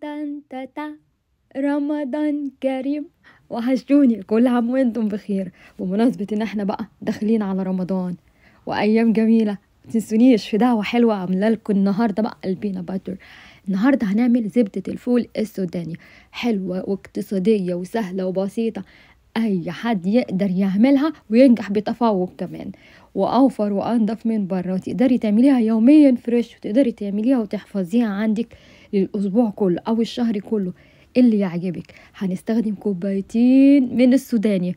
تان تا تا رمضان كريم وحشتوني كل عام وانتم بخير بمناسبة ان احنا بقى داخلين على رمضان وايام جميلة متنسونيش في دعوة حلوة عاملة لكم النهاردة بقى البينا باتر النهاردة هنعمل زبدة الفول السوداني حلوة واقتصادية وسهلة وبسيطة أي حد يقدر يعملها وينجح بتفوق كمان وأوفر وأنضف من بره وتقدري تعمليها يوميا فريش وتقدري تعمليها وتحفظيها عندك للأسبوع كله أو الشهر كله اللي يعجبك هنستخدم كوبايتين من السوداني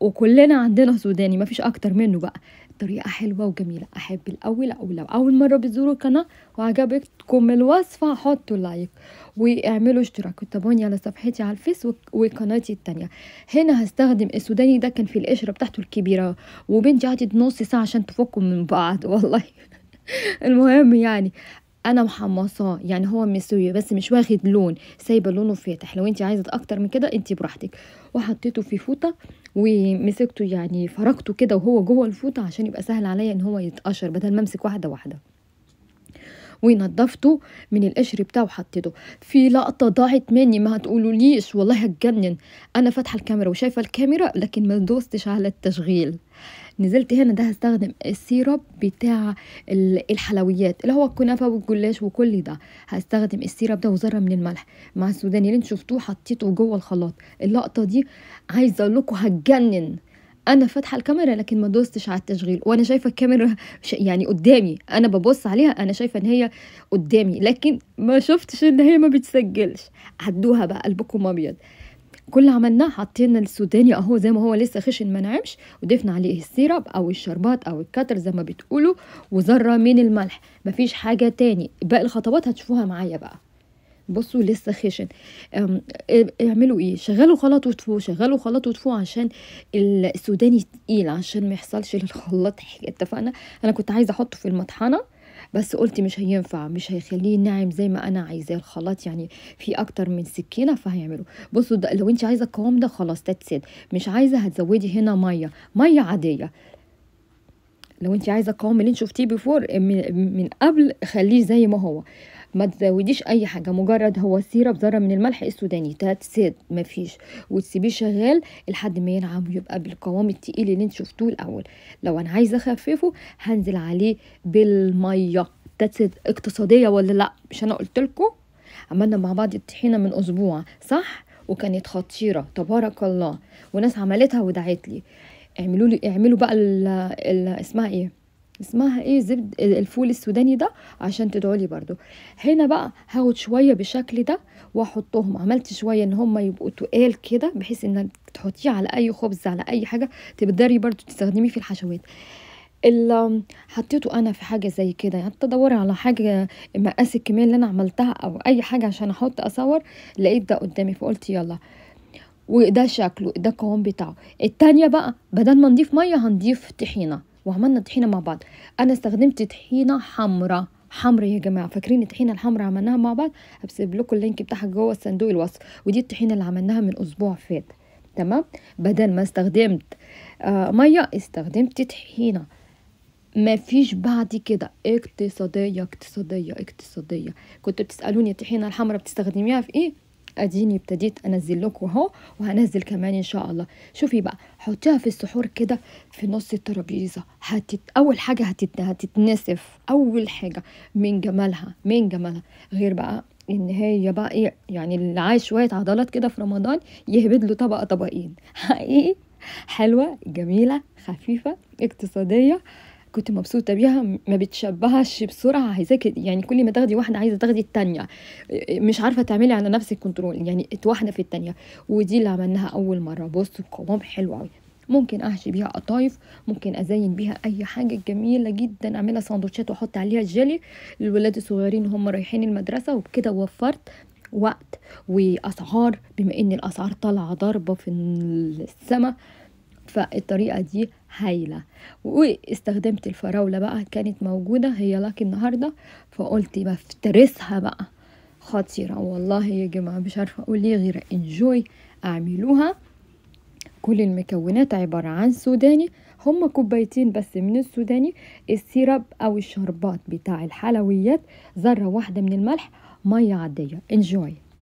وكلنا عندنا سوداني مفيش اكتر منه بقى الطريقة حلوة وجميلة أحب الأول او لو أول مرة بتزوروا القناة وعجبتكم الوصفة حطوا لايك واعملوا اشتراك وتابعوني على صفحتي على الفيس وقناتي التانية هنا هستخدم السوداني ده كان في القشرة بتاعته الكبيرة وبنتي قعدت نص ساعة عشان تفكوا من بعض والله المهم يعني انا محمصاه يعني هو مستوي بس مش واخد لون سايبه لونه فاتح لو انت عايزه اكتر من كده انت براحتك وحطيته في فوطه ومسكته يعني فرقته كده وهو جوه الفوطه عشان يبقى سهل عليا ان هو يتقشر بدل ما امسك واحده واحده ونضفته من القشر بتاعه وحطيته في لقطه ضاعت مني ما هتقولوليش والله هتجنن انا فاتحه الكاميرا وشايفه الكاميرا لكن ما دوستش على التشغيل نزلت هنا ده هستخدم السيرب بتاع الحلويات اللي هو الكنافه والجلاش وكل ده هستخدم السيرب ده وذره من الملح مع السوداني اللي انتوا شفتوه حطيته جوه الخلاط اللقطه دي عايزه اقول لكم هتجنن انا فاتحه الكاميرا لكن ما دوستش على التشغيل وانا شايفه الكاميرا يعني قدامي انا ببص عليها انا شايفه ان هي قدامي لكن ما شفتش ان هي ما بتسجلش عدوها بقى قلبكم ابيض كل اللي عملناه حطينا السوداني اهو زي ما هو لسه خشن ما نعمش وضفنا عليه السيرب او الشربات او الكتر زي ما بتقولوا وذره من الملح مفيش حاجه تاني باقي الخطوات هتشوفوها معايا بقى بصوا لسه خشن إيه، اعملوا ايه شغلوا خلاط وطفوه شغلوا خلاط وطفوه عشان السوداني تقيل عشان ما يحصلش للخلاط حاجه اتفقنا انا كنت عايزه احطه في المطحنه بس قلت مش هينفع مش هيخليه ناعم زي ما انا عايزاه الخلاط يعني في اكتر من سكينه فهيعمله بصوا لو انت عايزه القوام ده خلاص تتسد مش عايزه هتزودي هنا ميه ميه عاديه لو انت عايزه القوام اللي انت شفتيه بفور من, من قبل خليه زي ما هو ما تزوديش اي حاجه مجرد هو سيره بذره من الملح السوداني تات ما مفيش وتسيبيه شغال لحد ما ينعم ويبقى بالقوام التقيل اللي انت شفتوه الاول لو انا عايزه اخففه هنزل عليه بالميه تات سيد اقتصاديه ولا لا مش انا قلت عملنا مع بعض الطحينه من اسبوع صح وكانت خطيره تبارك الله وناس عملتها ودعت لي اعملوا لي اعملوا بقى اسمها ايه اسمها ايه زبد الفول السوداني ده عشان تدعولي برضو هنا بقى هاخد شويه بالشكل ده واحطهم عملت شويه ان هم يبقوا تقال كده بحيث انك تحطيه على اي خبز على اي حاجه تقدري برضو تستخدميه في الحشوات اللي حطيته انا في حاجه زي كده يعني تدوري على حاجه مقاس الكميه اللي انا عملتها او اي حاجه عشان احط اصور لقيت ده قدامي فقلت يلا وده شكله ده القوام بتاعه التانية بقى بدل ما نضيف ميه هنضيف طحينه وعملنا طحينه مع بعض انا استخدمت طحينه حمراء حمراء يا جماعه فاكرين الطحينه الحمراء عملناها مع بعض هسيب لكم اللينك بتاعها جوه صندوق الوصف ودي الطحينه اللي عملناها من اسبوع فات تمام بدل ما استخدمت آه ميه استخدمت طحينه ما فيش بعد كده اقتصاديه اقتصاديه اقتصاديه كنت بتسالوني الطحينه الحمراء بتستخدميها في ايه اديني ابتديت انزل لكم اهو وهنزل كمان ان شاء الله شوفي بقى حطيها في السحور كده في نص الترابيزه هتت... اول حاجه هتت... هتتنسف اول حاجه من جمالها من جمالها غير بقى ان هي بقى إيه يعني اللي عايز شويه عضلات كده في رمضان يهبد له طبقه طبقين حقيقي حلوه جميله خفيفه اقتصاديه كنت مبسوطه بيها ما بتشبهش بسرعه عايزاك يعني كل ما تاخدي واحده عايزه تاخدي التانية مش عارفه تعملي على نفسك كنترول يعني واحده في التانية ودي اللي عملناها اول مره بصوا القوام حلو قوي ممكن احشي بيها قطايف ممكن ازين بيها اي حاجه جميله جدا اعملها سندوتشات واحط عليها جيلي للولاد الصغيرين وهم رايحين المدرسه وبكده وفرت وقت واسعار بما ان الاسعار طالعه ضاربه في السماء فالطريقة دي هايلة واستخدمت الفراولة بقى كانت موجودة هي لك النهاردة فقلت بفترسها بقى خطيرة والله يا جماعة مش عارفة أقول إيه غير انجوي أعملوها كل المكونات عبارة عن سوداني هما كوبايتين بس من السوداني السيرب أو الشربات بتاع الحلويات ذرة واحدة من الملح مية عادية انجوي